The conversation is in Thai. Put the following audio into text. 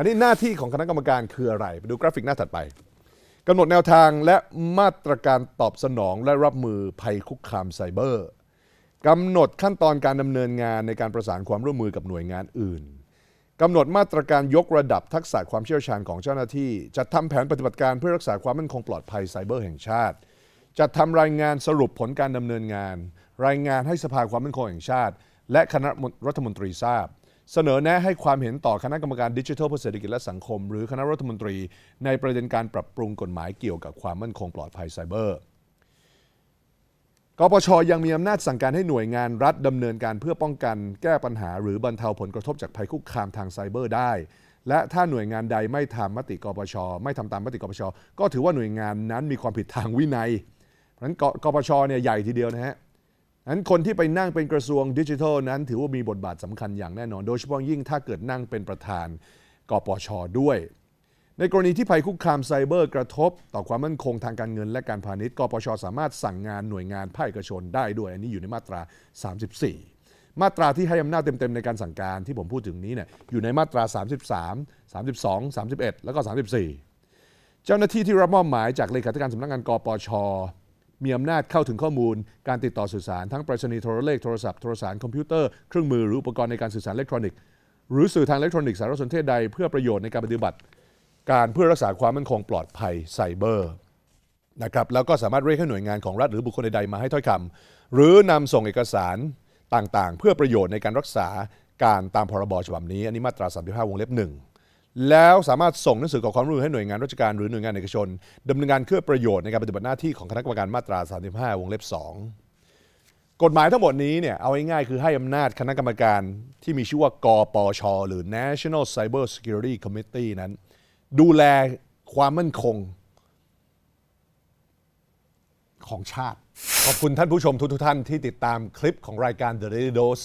ันนี้หน้าที่ของคณะกรรมการคืออะไร ไปดูกราฟิกหน้าถัดไปกำหนดแนวทางและมาตรการตอบสนองและรับมือภัยคุกคามไซเบอร์กำหนดขั้นตอนการดำเนินงานในการประสานความร่วมมือกับหน่วยงานอื่นกำหนดมาตรการยกระดับทักษะความเชี่ยวชาญของเจ้าหน้าที่ จัดทำแผนปฏิบัติการเพื่อรักษาความมั่นคงปลอดภัยไซเบอร์แห่งชาติจัดทำรายงานสรุปผลการดำเนินงาน รายงานให้สภาความมั่นคงแห่งชาติ และคณะรัฐมนตรีทราบเสนอแนะให้ความเห็นต่อคณะกรรมการ ดิจิทัลเพื่อเศรษฐกิจและสังคมหรือคณะรัฐมนตรี ในประเด็นการปรับปรุงกฎหมายเกี่ยวกับความมั่นคงปลอดภัยไซเบอร์ กปชยังมีอำนาจสั่งการให้หน่วยงานรัฐดำเนินการเพื่อป้องกันแก้ปัญหาหรือบรรเทาผลกระทบจากภัยคุกคามทางไซเบอร์ได้ และถ้าหน่วยงานใดไม่ทำมติกปชไม่ทำตามมติกปชก็ถือว่าหน่วยงานนั้นมีความผิดทางวินัย เพราะฉะนั้นกปชเนี่ยใหญ่ทีเดียวนะฮะนั้นคนที่ไปนั่งเป็นกระทรวงดิจิทัล นั้นถือว่ามีบทบาทสำคัญอย่างแน่นอน โดยเฉพาะยิ่งถ้าเกิดนั่งเป็นประธานกปชด้วย ในกรณีที่ภัยคุกคามไซเบอร์กระทบ ต่อความมั่นคงทางการเงินและการพาณิชย์กปชสามารถสั่งงานหน่วยงานภาคเอกชนได้ด้วย อันนี้อยู่ในมาตรา 34 มาตราที่ให้อำนาจเต็มๆในการสั่งการที่ผมพูดถึงนี้เนี่ยอยู่ในมาตรา 33 32 31 แล้วก็ 34 เจ้าหน้าที่ที่รับมอบหมายจากเลขาธิการสำนักงงานกปชมีอำนาจเข้าถึงข้อมูลการติดต่อสื่อสาร ทั้งปรษชียโทรเลขโทรศัพท์โทรสาร คอมพิวเตอร์เครื่องมือ หรืออุปกรณ์ในการสื่อสารอิเล็กทรอนิกส์หรือสื่อทางอิเล็กทรอนิกส์สารสนเทศใด เพื่อประโยชน์ในการปฏิบัติ การเพื่อรักษาความมั่นคงปลอดภัย ไซเบอร์นะครับแล้วก็สามารถเรียกให้หน่วยงานของรัฐหรือบุคคลใดๆมาให้ถ้อยคำ หรือนำส่งเอกสารต่างๆ เพื่อประโยชน์ในการรักษาการตามพรบฉบับนี้อันนี้มาตรา35วงเล็บ1แล้วสามารถส่งหนังสือขอความร่วมมือให้หน่วยงานราชการหรือหน่วยงานเอกชนดำเนินงานเพื่อประโยชน์ในการปฏิบัติหน้าที่ของคณะกรรมการมาตรา 35 วงเล็บ 2 กฎหมายทั้งหมดนี้เนี่ยเอาง่ายๆคือให้อำนาจคณะกรรมการที่มีชื่อว่า ก ปช หรือ National Cyber Security Committee นั้น ดูแลความมั่นคงของชาติ ขอบคุณท่านผู้ชมทุกๆท่านที่ติดตามคลิปของรายการ The Daily Dose